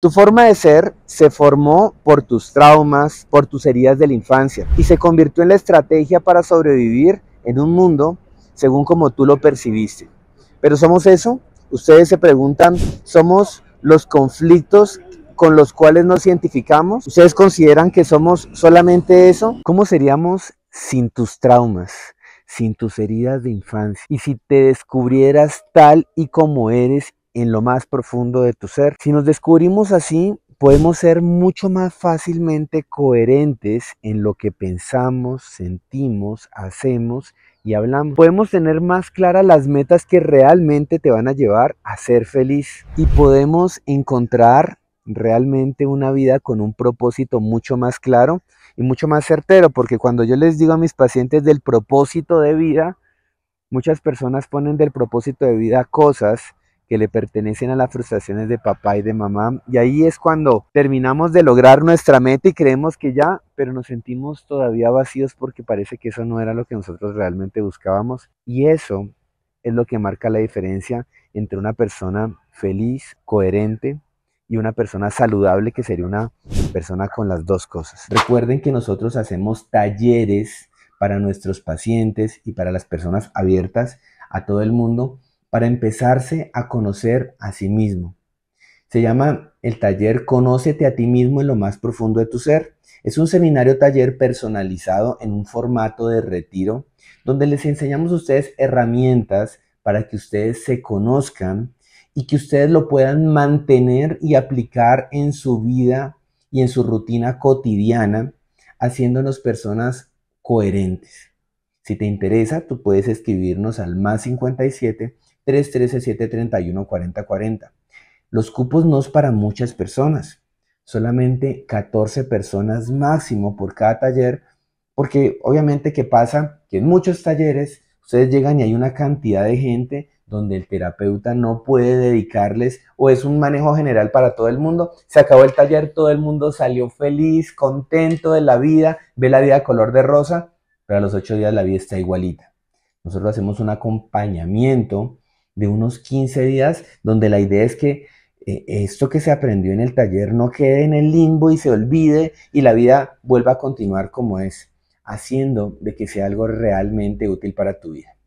Tu forma de ser se formó por tus traumas, por tus heridas de la infancia y se convirtió en la estrategia para sobrevivir en un mundo según como tú lo percibiste. Pero somos eso, ustedes se preguntan, somos los conflictos con los cuales nos identificamos. ¿Ustedes consideran que somos solamente eso? ¿Cómo seríamos sin tus traumas? sin tus heridas de infancia y si te descubrieras tal y como eres en lo más profundo de tu ser. Si nos descubrimos así, podemos ser mucho más fácilmente coherentes en lo que pensamos, sentimos, hacemos y hablamos. Podemos tener más claras las metas que realmente te van a llevar a ser feliz y podemos encontrar realmente una vida con un propósito mucho más claro y mucho más certero, porque cuando yo les digo a mis pacientes del propósito de vida, muchas personas ponen del propósito de vida cosas que le pertenecen a las frustraciones de papá y de mamá. Y ahí es cuando terminamos de lograr nuestra meta y creemos que ya, pero nos sentimos todavía vacíos porque parece que eso no era lo que nosotros realmente buscábamos. Y eso es lo que marca la diferencia entre una persona feliz, coherente y una persona saludable que sería una persona con las dos cosas. Recuerden que nosotros hacemos talleres para nuestros pacientes y para las personas abiertas a todo el mundo para empezarse a conocer a sí mismo. Se llama el taller Conócete a ti mismo en lo más profundo de tu ser. Es un seminario taller personalizado en un formato de retiro donde les enseñamos a ustedes herramientas para que ustedes se conozcan y que ustedes lo puedan mantener y aplicar en su vida y en su rutina cotidiana, haciéndonos personas coherentes. Si te interesa, tú puedes escribirnos al más 57 313-731-4040. Los cupos no es para muchas personas, solamente 14 personas máximo por cada taller, porque obviamente ¿qué pasa que en muchos talleres ustedes llegan y hay una cantidad de gente donde el terapeuta no puede dedicarles o es un manejo general para todo el mundo. Se acabó el taller, todo el mundo salió feliz, contento de la vida, ve la vida color de rosa, pero a los ocho días la vida está igualita. Nosotros hacemos un acompañamiento de unos 15 días, donde la idea es que eh, esto que se aprendió en el taller no quede en el limbo y se olvide y la vida vuelva a continuar como es, haciendo de que sea algo realmente útil para tu vida.